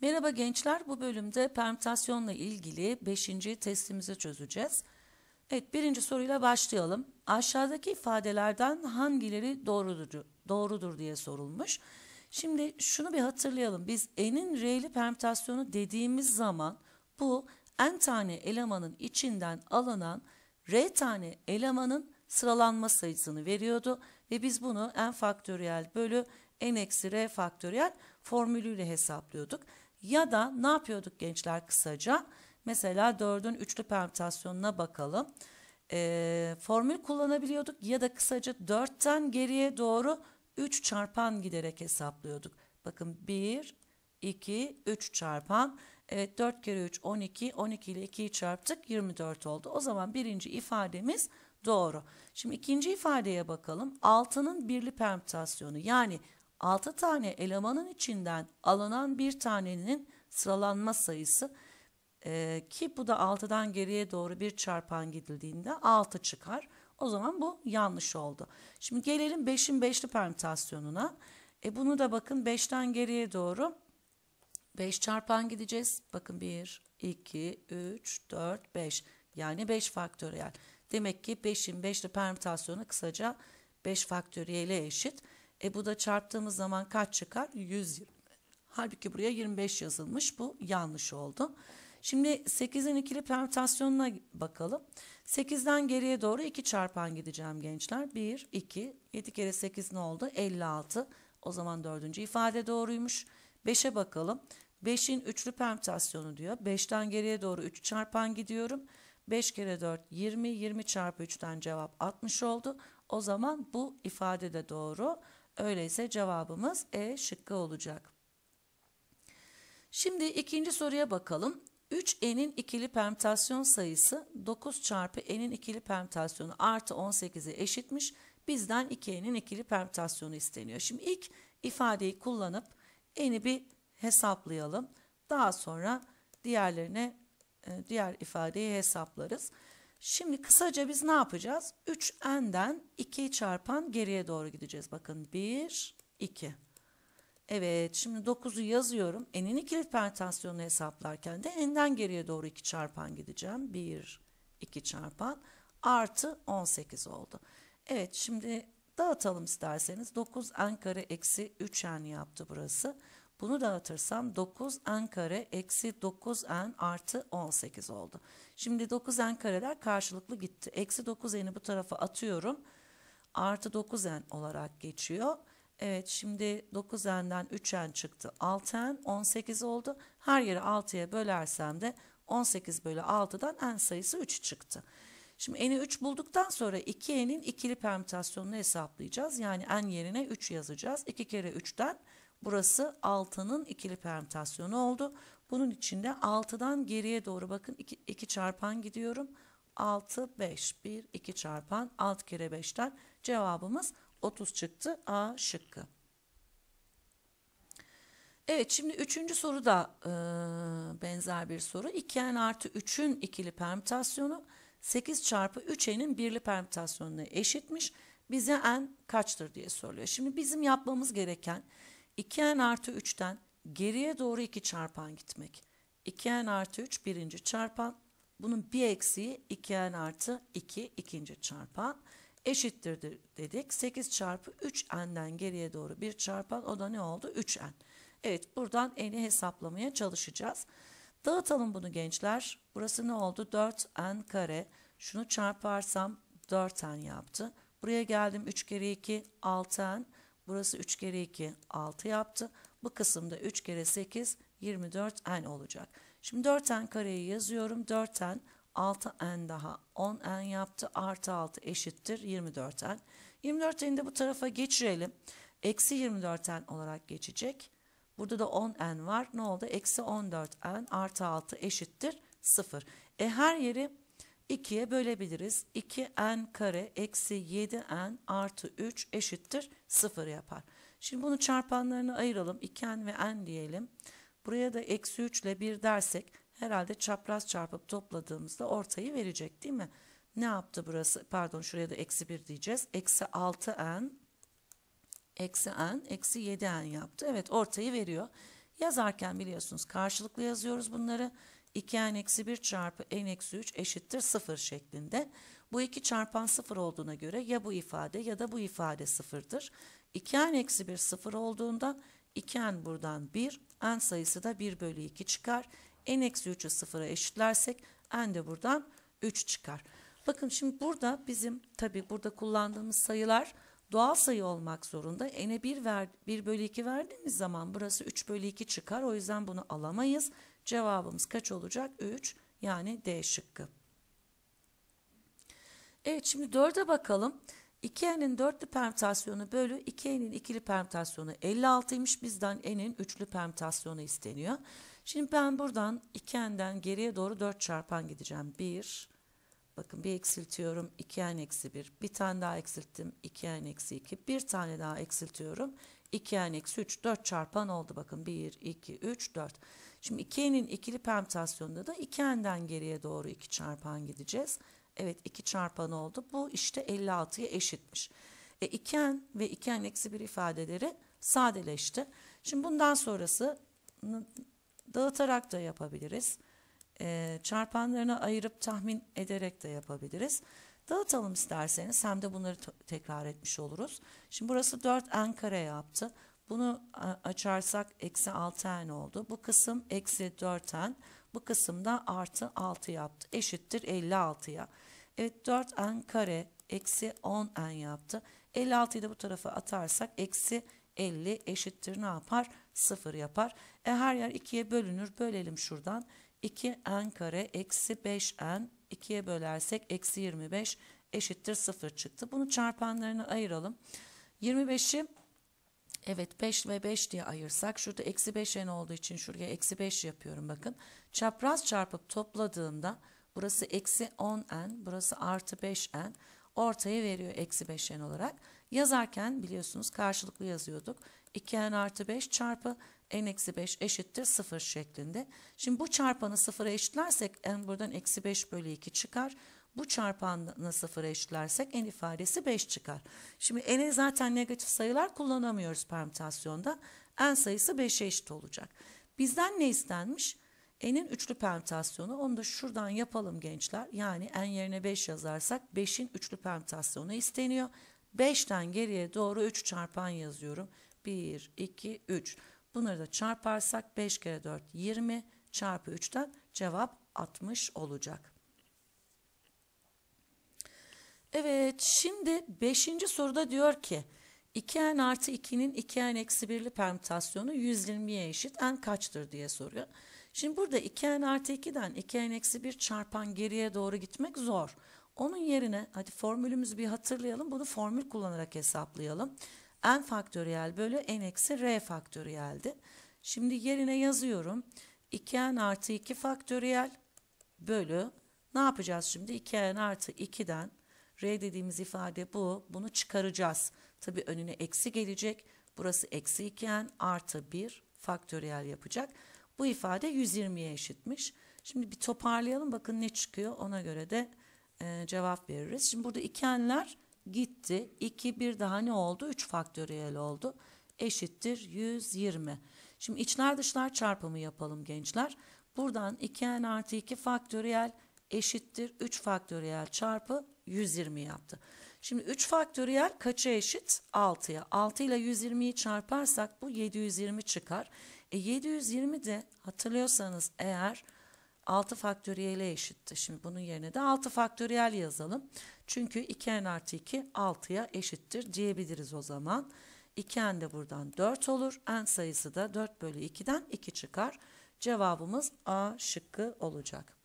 Merhaba gençler, bu bölümde permütasyonla ilgili 5. testimizi çözeceğiz. Evet, birinci soruyla başlayalım. Aşağıdaki ifadelerden hangileri doğrudur, doğrudur diye sorulmuş. Şimdi şunu bir hatırlayalım. Biz n'in r'li permütasyonu dediğimiz zaman bu n tane elemanın içinden alınan r tane elemanın sıralanma sayısını veriyordu ve biz bunu n faktöriyel bölü n eksi r faktöriyel formülüyle hesaplıyorduk. Ya da ne yapıyorduk gençler kısaca? Mesela 4'ün üçlü permütasyonuna bakalım. E, formül kullanabiliyorduk ya da kısaca 4'ten geriye doğru 3 çarpan giderek hesaplıyorduk. Bakın 1, 2, 3 çarpan. Evet 4 kere 3 12, 12 ile 2'yi çarptık 24 oldu. O zaman birinci ifademiz doğru. Şimdi ikinci ifadeye bakalım. 6'nın birli permütasyonu yani 6 tane elemanın içinden alınan bir tanenin sıralanma sayısı e, ki bu da 6'dan geriye doğru bir çarpan gidildiğinde 6 çıkar. O zaman bu yanlış oldu. Şimdi gelelim 5'in 5'li permütasyonuna. E bunu da bakın 5'ten geriye doğru 5 çarpan gideceğiz. Bakın 1, 2, 3, 4, 5. Yani 5 faktöriyel. Demek ki 5'in 5'li permütasyonu kısaca 5 faktöriyele eşit. E bu da çarptığımız zaman kaç çıkar? 120. Halbuki buraya 25 yazılmış. Bu yanlış oldu. Şimdi 8'in ikili permütasyonuna bakalım. 8'den geriye doğru 2 çarpan gideceğim gençler. 1, 2, 7 kere 8 ne oldu? 56. O zaman dördüncü ifade doğruymuş. 5'e bakalım. 5'in üçlü permütasyonu diyor. 5'ten geriye doğru 3 çarpan gidiyorum. 5 kere 4 20, 20 çarpı 3'ten cevap 60 oldu. O zaman bu ifade de doğru. Öyleyse cevabımız E şıkkı olacak. Şimdi ikinci soruya bakalım. 3n'in ikili permütasyon sayısı 9 çarpı n'in ikili permütasyonu artı 18'e eşitmiş. Bizden 2n'in ikili permütasyonu isteniyor. Şimdi ilk ifadeyi kullanıp n'i bir hesaplayalım. Daha sonra diğerlerine e, diğer ifadeyi hesaplarız. Şimdi kısaca biz ne yapacağız? 3n'den 2'yi çarpan geriye doğru gideceğiz. Bakın 1, 2. Evet şimdi 9'u yazıyorum. N'in ikili permütasyonunu hesaplarken de n'den geriye doğru 2 çarpan gideceğim. 1, 2 çarpan artı 18 oldu. Evet şimdi dağıtalım isterseniz. 9n kare eksi 3n yaptı burası. Burası. Bunu dağıtırsam 9n kare eksi 9n artı 18 oldu. Şimdi 9n kareler karşılıklı gitti. Eksi 9n'i bu tarafa atıyorum. Artı 9n olarak geçiyor. Evet şimdi 9n'den 3n çıktı. 6n 18 oldu. Her yeri 6'ya bölersem de 18 bölü 6'dan n sayısı 3 çıktı. Şimdi n'i 3 bulduktan sonra 2n'in ikili permütasyonunu hesaplayacağız. Yani n yerine 3 yazacağız. 2 kere 3'ten Burası 6'nın ikili permütasyonu oldu. Bunun içinde 6'dan geriye doğru bakın 2, 2 çarpan gidiyorum. 6, 5, 1, 2 çarpan 6 kere 5'ten cevabımız 30 çıktı. A şıkkı. Evet şimdi üçüncü soru da e, benzer bir soru. 2n artı 3'ün ikili permütasyonu 8 çarpı 3n'in birli permütasyonuna eşitmiş. Bize n kaçtır diye soruyor. Şimdi bizim yapmamız gereken 2n artı 3'ten geriye doğru 2 çarpan gitmek. 2n artı 3 birinci çarpan. Bunun bir eksiği 2n artı 2 ikinci çarpan eşittir dedik. 8 çarpı 3n'den geriye doğru bir çarpan o da ne oldu? 3n. Evet buradan n'i hesaplamaya çalışacağız. Dağıtalım bunu gençler. Burası ne oldu? 4n kare. Şunu çarparsam 4n yaptı. Buraya geldim 3 kere 2 6n. Burası 3 kere 2 6 yaptı. Bu kısımda 3 kere 8 24n olacak. Şimdi 4n kareyi yazıyorum. 4n 6n daha 10n yaptı. Artı 6 eşittir 24n. 24n'i de bu tarafa geçirelim. Eksi 24n olarak geçecek. Burada da 10n var. Ne oldu? Eksi 14n artı 6 eşittir 0. E her yeri 2'ye bölebiliriz. 2n kare eksi 7n artı 3 eşittir 0 yapar. Şimdi bunu çarpanlarını ayıralım. 2n ve n diyelim. Buraya da eksi 3 ile 1 dersek herhalde çapraz çarpıp topladığımızda ortayı verecek değil mi? Ne yaptı burası? Pardon şuraya da eksi 1 diyeceğiz. Eksi 6n eksi n eksi 7n yaptı. Evet ortayı veriyor. Yazarken biliyorsunuz karşılıklı yazıyoruz bunları. Bunları 2n eksi 1 çarpı n eksi 3 eşittir 0 şeklinde. Bu 2 çarpan 0 olduğuna göre ya bu ifade ya da bu ifade 0'dır. 2n eksi 1 0 olduğunda 2n buradan 1, n sayısı da 1 bölü 2 çıkar. n eksi 3'ü 0'a eşitlersek n de buradan 3 çıkar. Bakın şimdi burada bizim tabi burada kullandığımız sayılar doğal sayı olmak zorunda. N'e 1, ver, 1 bölü 2 verdiğimiz zaman burası 3 bölü 2 çıkar. O yüzden bunu alamayız. Cevabımız kaç olacak? 3 yani D şıkkı. Evet şimdi 4'e bakalım. 2n'in dörtlü permütasyonu bölü 2n'in ikili permütasyonu 56'ymış. Bizden n'in üçlü permütasyonu isteniyor. Şimdi ben buradan 2n'den geriye doğru 4 çarpan gideceğim. 1, bakın bir eksiltiyorum 2n eksi 1. Bir tane daha eksilttim 2n eksi 2. Bir tane daha eksiltiyorum 2n eksi 3 4 çarpan oldu bakın 1 2 3 4. Şimdi 2n'in ikili permütasyonunda da 2n'den geriye doğru 2 çarpan gideceğiz. Evet 2 çarpan oldu. Bu işte 56'ya eşitmiş. E 2n ve 2n eksi 1 ifadeleri sadeleşti. Şimdi bundan sonrası dağıtarak da yapabiliriz. E, çarpanlarına ayırıp tahmin ederek de yapabiliriz. Dağıtalım isterseniz hem de bunları tekrar etmiş oluruz. Şimdi burası 4 n kare yaptı. Bunu açarsak eksi 6 n oldu. Bu kısım eksi 4 n. Bu kısımda artı 6 yaptı. Eşittir 56'ya. Evet 4 n kare eksi 10 n yaptı. 56'yı da bu tarafa atarsak eksi 50 eşittir ne yapar? 0 yapar. E her yer 2'ye bölünür. Bölelim şuradan. 2 n kare eksi 5 n 2'ye bölersek eksi 25 eşittir 0 çıktı. Bunu çarpanlarını ayıralım. 25'i evet 5 ve 5 diye ayırsak şurada eksi 5 n olduğu için şuraya eksi 5 yapıyorum bakın. Çapraz çarpıp topladığımda burası eksi 10 n burası artı 5 n ortaya veriyor eksi 5 n olarak. Yazarken biliyorsunuz karşılıklı yazıyorduk. 2n artı 5 çarpı n eksi 5 eşittir 0 şeklinde. Şimdi bu çarpanı 0'a eşitlersek n buradan eksi 5 bölü 2 çıkar. Bu çarpanı 0'a eşitlersek n ifadesi 5 çıkar. Şimdi n'e zaten negatif sayılar kullanamıyoruz permütasyonda. n sayısı 5'e eşit olacak. Bizden ne istenmiş? n'in üçlü permütasyonu onu da şuradan yapalım gençler. Yani n yerine 5 yazarsak 5'in üçlü permütasyonu isteniyor. 5'ten geriye doğru 3 çarpan yazıyorum. 1, 2, 3. Bunları da çarparsak 5 kere 4 20 çarpı 3'ten cevap 60 olacak. Evet şimdi 5. soruda diyor ki 2n artı 2'nin 2n eksi 1'li permütasyonu 120'ye eşit n kaçtır diye soruyor. Şimdi burada 2n artı 2'den 2n eksi 1 çarpan geriye doğru gitmek zor. Onun yerine hadi formülümüzü bir hatırlayalım bunu formül kullanarak hesaplayalım n faktöriyel bölü n eksi r faktöriyeldi. Şimdi yerine yazıyorum. 2n artı 2 faktöriyel bölü ne yapacağız şimdi? 2n artı 2'den r dediğimiz ifade bu. Bunu çıkaracağız. Tabii önüne eksi gelecek. Burası eksi 2n artı 1 faktöriyel yapacak. Bu ifade 120'ye eşitmiş. Şimdi bir toparlayalım bakın ne çıkıyor ona göre de e, cevap veririz. Şimdi burada 2n'ler gitti. 2 bir daha ne oldu? 3 faktöriyel oldu. Eşittir 120. Şimdi içler dışlar çarpımı yapalım gençler. Buradan 2n artı 2 faktöriyel eşittir 3 faktöriyel çarpı 120 yaptı. Şimdi 3 faktöriyel kaça eşit? 6'ya. 6 ile 120'yi çarparsak bu 720 çıkar. E 720 de hatırlıyorsanız eğer 6 faktöriyel eşitti. Şimdi bunun yerine de 6 faktöriyel yazalım. Çünkü 2n artı 2 6'ya eşittir diyebiliriz o zaman. 2n de buradan 4 olur. n sayısı da 4 bölü 2'den 2 çıkar. Cevabımız A şıkkı olacak.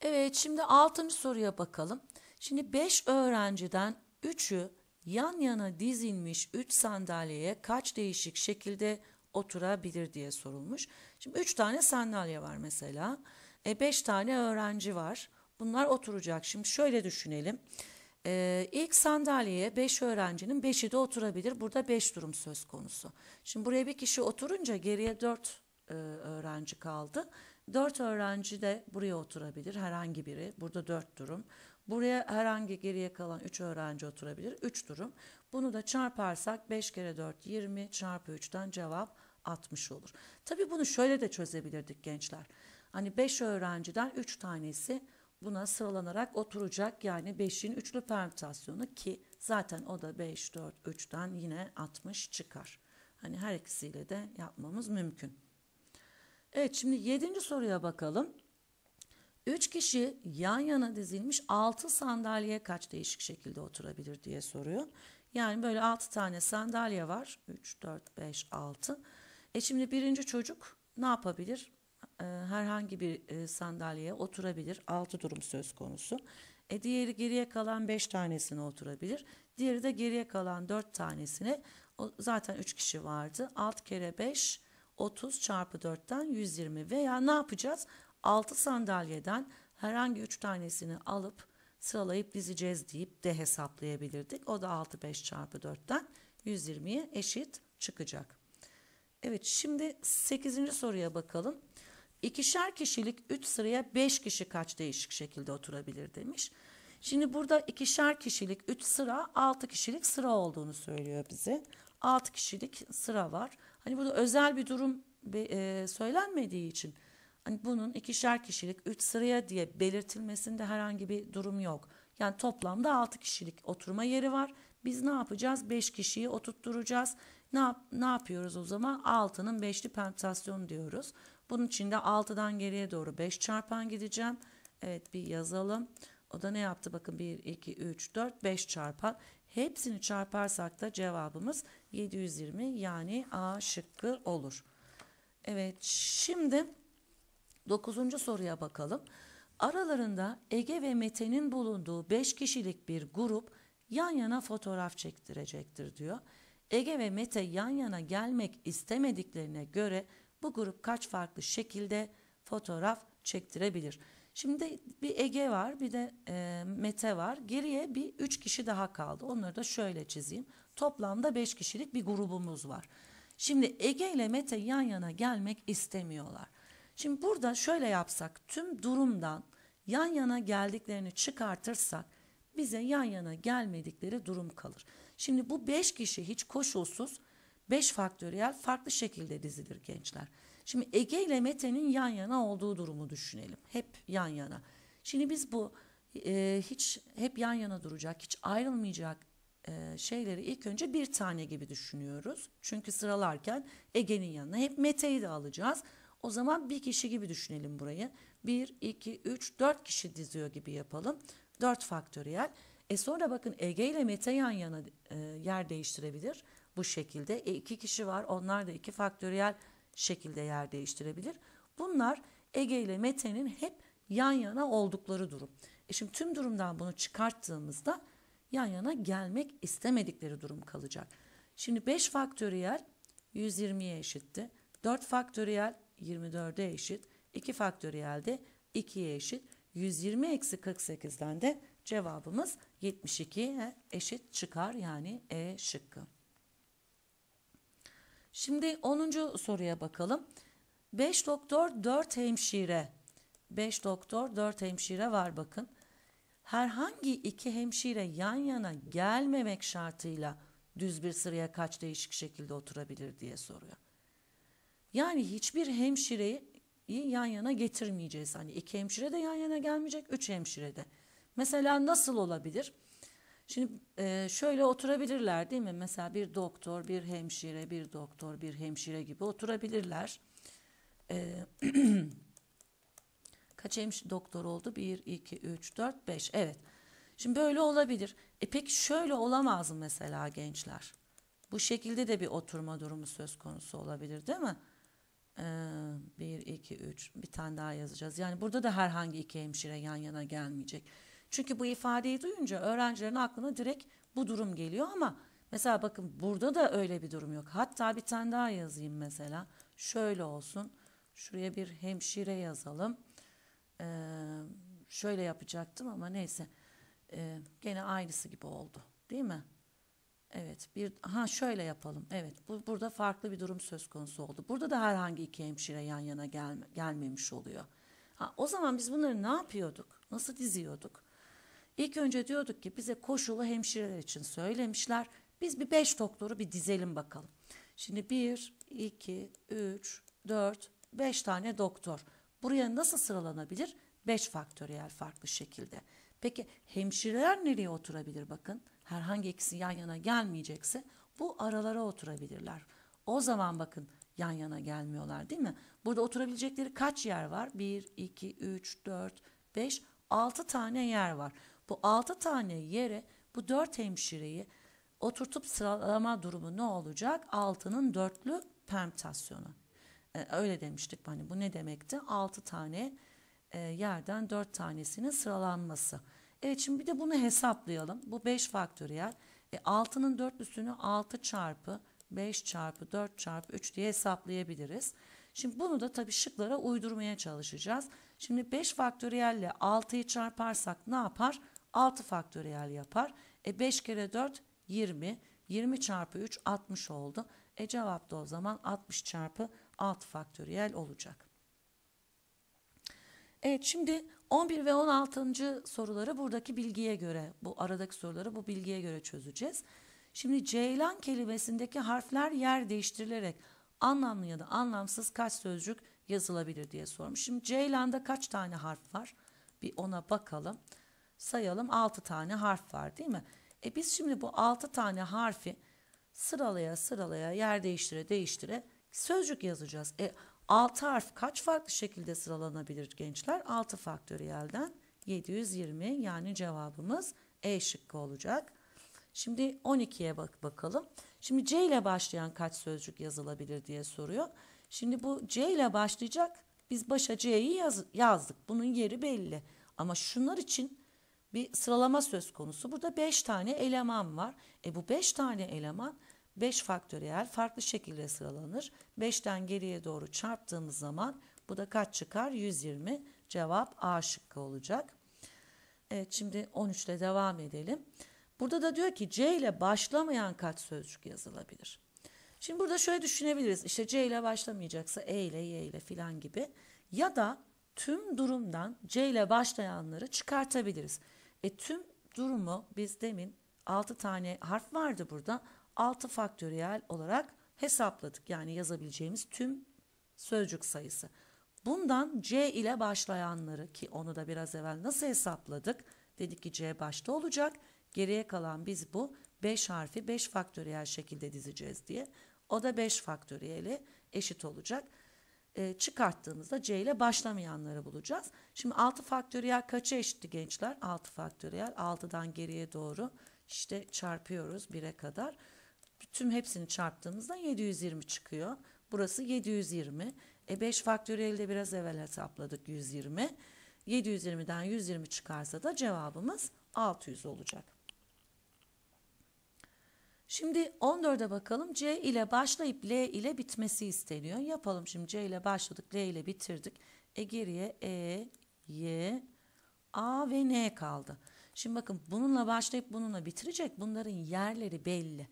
Evet şimdi 6. soruya bakalım. Şimdi 5 öğrenciden 3'ü yan yana dizilmiş 3 sandalyeye kaç değişik şekilde oturabilir diye sorulmuş. Şimdi üç tane sandalye var mesela. 5 e, tane öğrenci var. Bunlar oturacak. Şimdi şöyle düşünelim. Ee, ilk sandalyeye beş öğrencinin beşi de oturabilir. Burada beş durum söz konusu. Şimdi buraya bir kişi oturunca geriye dört e, öğrenci kaldı. Dört öğrenci de buraya oturabilir herhangi biri. Burada dört durum. Buraya herhangi geriye kalan 3 öğrenci oturabilir. 3 durum. Bunu da çarparsak 5 kere 4 20 çarpı 3'ten cevap atmış olur. Tabii bunu şöyle de çözebilirdik gençler. Hani 5 öğrenciden 3 tanesi buna sıralanarak oturacak. Yani 5'in üçlü permütasyonu ki zaten o da 5, 4, 3'ten yine 60 çıkar. Hani her ikisiyle de yapmamız mümkün. Evet şimdi 7. soruya bakalım. 3 kişi yan yana dizilmiş 6 sandalyeye kaç değişik şekilde oturabilir diye soruyor. Yani böyle 6 tane sandalye var. 3, 4, 5, 6. E şimdi birinci çocuk ne yapabilir? E, herhangi bir e, sandalyeye oturabilir. Altı durum söz konusu. E diğeri geriye kalan beş tanesine oturabilir. Diğeri de geriye kalan dört tanesine o, zaten üç kişi vardı. Alt kere beş otuz çarpı dörtten yüz yirmi veya ne yapacağız? Altı sandalyeden herhangi üç tanesini alıp sıralayıp dizeceğiz deyip de hesaplayabilirdik. O da altı beş çarpı dörtten yüz yirmiye eşit çıkacak. Evet şimdi 8. soruya bakalım. İkişer kişilik 3 sıraya 5 kişi kaç değişik şekilde oturabilir demiş. Şimdi burada ikişer kişilik 3 sıra 6 kişilik sıra olduğunu söylüyor bize. 6 kişilik sıra var. Hani burada özel bir durum e, söylenmediği için hani bunun ikişer kişilik 3 sıraya diye belirtilmesinde herhangi bir durum yok. Yani toplamda 6 kişilik oturma yeri var. Biz ne yapacağız? 5 kişiyi oturtturacağız. Ne, yap, ne yapıyoruz o zaman? 6'nın 5'li permütasyonu diyoruz. Bunun için de 6'dan geriye doğru 5 çarpan gideceğim. Evet bir yazalım. O da ne yaptı? Bakın 1, 2, 3, 4, 5 çarpan. Hepsini çarparsak da cevabımız 720 yani A şıkkı olur. Evet şimdi 9. soruya bakalım. Aralarında Ege ve Mete'nin bulunduğu 5 kişilik bir grup yan yana fotoğraf çektirecektir diyor. Ege ve Mete yan yana gelmek istemediklerine göre bu grup kaç farklı şekilde fotoğraf çektirebilir. Şimdi bir Ege var bir de e, Mete var. Geriye bir üç kişi daha kaldı. Onları da şöyle çizeyim. Toplamda beş kişilik bir grubumuz var. Şimdi Ege ile Mete yan yana gelmek istemiyorlar. Şimdi burada şöyle yapsak tüm durumdan yan yana geldiklerini çıkartırsak bize yan yana gelmedikleri durum kalır. Şimdi bu beş kişi hiç koşulsuz beş faktöriyel farklı şekilde dizilir gençler. Şimdi Ege ile Mete'nin yan yana olduğu durumu düşünelim. Hep yan yana. Şimdi biz bu e, hiç hep yan yana duracak, hiç ayrılmayacak e, şeyleri ilk önce bir tane gibi düşünüyoruz. Çünkü sıralarken Ege'nin yanına hep Mete'yi de alacağız. O zaman bir kişi gibi düşünelim burayı. Bir iki üç dört kişi diziyor gibi yapalım. Dört faktöriyel. E sonra bakın Ege ile Mete yan yana e, yer değiştirebilir bu şekilde. E iki kişi var onlar da iki faktöriyel şekilde yer değiştirebilir. Bunlar Ege ile Mete'nin hep yan yana oldukları durum. E şimdi tüm durumdan bunu çıkarttığımızda yan yana gelmek istemedikleri durum kalacak. Şimdi 5 faktöriyel 120'ye eşitti. 4 faktöriyel 24'e eşit. 2 faktöriyel de 2'ye eşit. 120 eksi 48'den de Cevabımız 72'ye eşit çıkar yani E şıkkı. Şimdi 10. soruya bakalım. 5 doktor 4 hemşire. 5 doktor 4 hemşire var bakın. Herhangi iki hemşire yan yana gelmemek şartıyla düz bir sıraya kaç değişik şekilde oturabilir diye soruyor. Yani hiçbir hemşireyi yan yana getirmeyeceğiz. Hani iki hemşire de yan yana gelmeyecek, üç hemşire de. Mesela nasıl olabilir? Şimdi e, şöyle oturabilirler değil mi? Mesela bir doktor, bir hemşire, bir doktor, bir hemşire gibi oturabilirler. E, kaç hemşire doktor oldu? 1, 2, 3, 4, 5. Evet. Şimdi böyle olabilir. E peki şöyle olamaz mı mesela gençler? Bu şekilde de bir oturma durumu söz konusu olabilir değil mi? Ee, 1, 2, 3 bir tane daha yazacağız. Yani burada da herhangi iki hemşire yan yana gelmeyecek. Çünkü bu ifadeyi duyunca öğrencilerin aklına direkt bu durum geliyor ama mesela bakın burada da öyle bir durum yok. Hatta bir tane daha yazayım mesela. Şöyle olsun. Şuraya bir hemşire yazalım. Ee, şöyle yapacaktım ama neyse. Ee, gene aynısı gibi oldu. Değil mi? Evet, bir ha şöyle yapalım. Evet, bu burada farklı bir durum söz konusu oldu. Burada da herhangi iki hemşire yan yana gelme, gelmemiş oluyor. Ha, o zaman biz bunları ne yapıyorduk? Nasıl diziyorduk? İlk önce diyorduk ki bize koşulu hemşireler için söylemişler. Biz bir beş doktoru bir dizelim bakalım. Şimdi bir, iki, üç, dört, beş tane doktor. Buraya nasıl sıralanabilir? Beş faktöriyel farklı şekilde. Peki hemşireler nereye oturabilir bakın? Herhangi ikisi yan yana gelmeyecekse bu aralara oturabilirler. O zaman bakın yan yana gelmiyorlar değil mi? Burada oturabilecekleri kaç yer var? Bir iki üç dört beş altı tane yer var. Bu altı tane yere bu dört hemşireyi oturtup sıralama durumu ne olacak? Altının dörtlü permütasyonu. Ee, öyle demiştik hani bu ne demekti? Altı tane e, yerden dört tanesinin sıralanması. Evet şimdi bir de bunu hesaplayalım. Bu beş faktöriyel. E, 6'nın 4'lüsünü 6 çarpı beş çarpı dört çarpı üç diye hesaplayabiliriz. Şimdi bunu da tabii şıklara uydurmaya çalışacağız. Şimdi 5 faktöriyel ile 6'yı çarparsak ne yapar? 6 faktöriyel yapar. E 5 kere 4 20. 20 çarpı 3 60 oldu. E cevap da o zaman 60 çarpı 6 faktöriyel olacak. Evet şimdi 11 ve 16. soruları buradaki bilgiye göre, bu aradaki soruları bu bilgiye göre çözeceğiz. Şimdi ceylan kelimesindeki harfler yer değiştirilerek anlamlı ya da anlamsız kaç sözcük yazılabilir diye sormuş. Şimdi ceylanda kaç tane harf var? Bir ona bakalım sayalım 6 tane harf var değil mi? E biz şimdi bu 6 tane harfi sıralaya sıralaya yer değiştire değiştire sözcük yazacağız. E 6 harf kaç farklı şekilde sıralanabilir gençler? 6 faktöriyelden 720 yani cevabımız E şıkkı olacak. Şimdi 12'ye bak bakalım. Şimdi C ile başlayan kaç sözcük yazılabilir diye soruyor. Şimdi bu C ile başlayacak. Biz başa C'yi yaz, yazdık. Bunun yeri belli. Ama şunlar için bir sıralama söz konusu. Burada 5 tane eleman var. E bu 5 tane eleman 5 faktöriyel farklı şekilde sıralanır. 5'ten geriye doğru çarptığımız zaman bu da kaç çıkar? 120 cevap A şıkkı olacak. Evet şimdi 13 ile devam edelim. Burada da diyor ki C ile başlamayan kaç sözcük yazılabilir? Şimdi burada şöyle düşünebiliriz. İşte C ile başlamayacaksa E ile Y ile filan gibi. Ya da tüm durumdan C ile başlayanları çıkartabiliriz. E tüm durumu biz demin 6 tane harf vardı burada. 6 faktöriyel olarak hesapladık. Yani yazabileceğimiz tüm sözcük sayısı. Bundan C ile başlayanları ki onu da biraz evvel nasıl hesapladık? Dedik ki C başta olacak. Geriye kalan biz bu 5 harfi 5 faktöriyel şekilde dizeceğiz diye. O da 5 faktöriyeli eşit olacak e, çıkarttığımızda C ile başlamayanları bulacağız. Şimdi 6 faktöriyel kaça eşitti gençler? 6 faktöriyel 6'dan geriye doğru işte çarpıyoruz 1'e kadar. Tüm hepsini çarptığımızda 720 çıkıyor. Burası 720. E 5 faktöriyeli de biraz evvel hesapladık 120. 720'den 120 çıkarsa da cevabımız 600 olacak. Şimdi 14'e bakalım. C ile başlayıp L ile bitmesi isteniyor. Yapalım şimdi. C ile başladık. L ile bitirdik. E geriye E, Y, A ve N kaldı. Şimdi bakın bununla başlayıp bununla bitirecek. Bunların yerleri belli.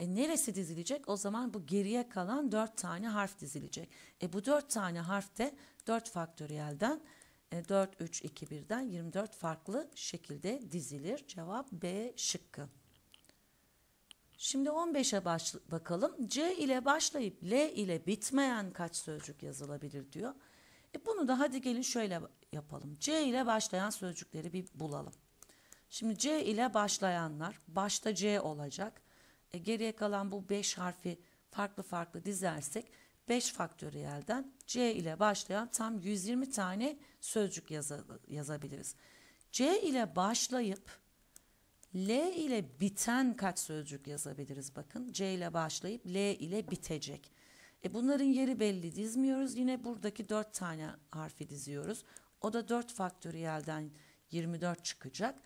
E neresi dizilecek? O zaman bu geriye kalan 4 tane harf dizilecek. E bu 4 tane harf de 4 faktöriyelden 4, 3, 2, 1'den 24 farklı şekilde dizilir. Cevap B şıkkı. Şimdi 15'e bakalım. C ile başlayıp L ile bitmeyen kaç sözcük yazılabilir diyor. E bunu da hadi gelin şöyle yapalım. C ile başlayan sözcükleri bir bulalım. Şimdi C ile başlayanlar başta C olacak. E geriye kalan bu 5 harfi farklı farklı dizersek 5 faktöriyelden C ile başlayan tam 120 tane sözcük yaza, yazabiliriz. C ile başlayıp L ile biten kaç sözcük yazabiliriz bakın. C ile başlayıp L ile bitecek. E bunların yeri belli dizmiyoruz. Yine buradaki 4 tane harfi diziyoruz. O da 4 faktöriyelden 24 çıkacak.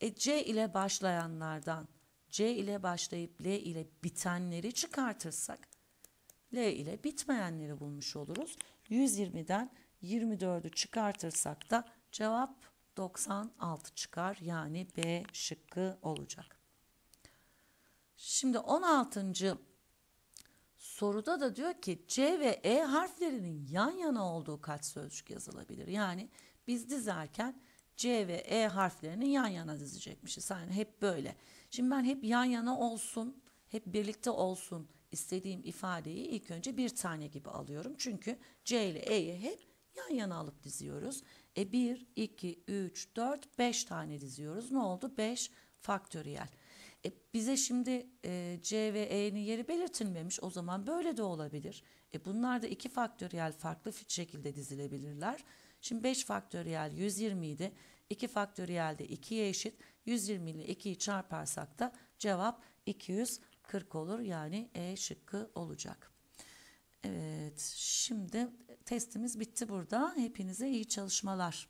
E C ile başlayanlardan C ile başlayıp L ile bitenleri çıkartırsak L ile bitmeyenleri bulmuş oluruz. 120'den 24'ü çıkartırsak da cevap 96 çıkar. Yani B şıkkı olacak. Şimdi 16. soruda da diyor ki C ve E harflerinin yan yana olduğu kaç sözcük yazılabilir? Yani biz dizerken C ve E harflerini yan yana dizecekmişiz. Yani hep böyle. Şimdi ben hep yan yana olsun, hep birlikte olsun istediğim ifadeyi ilk önce bir tane gibi alıyorum. Çünkü C ile E'yi hep yan yana alıp diziyoruz. E 1, 2, 3, 4, 5 tane diziyoruz. Ne oldu? 5 faktöriyel. E bize şimdi e, C ve E'nin yeri belirtilmemiş. O zaman böyle de olabilir. E bunlar da 2 faktöriyel farklı şekilde dizilebilirler. Şimdi 5 faktöriyel 120 idi. 2 faktöriyel de 2'ye eşit. 120 ile 2'yi çarparsak da cevap 240 olur. Yani E şıkkı olacak. Evet şimdi Testimiz bitti burada. Hepinize iyi çalışmalar.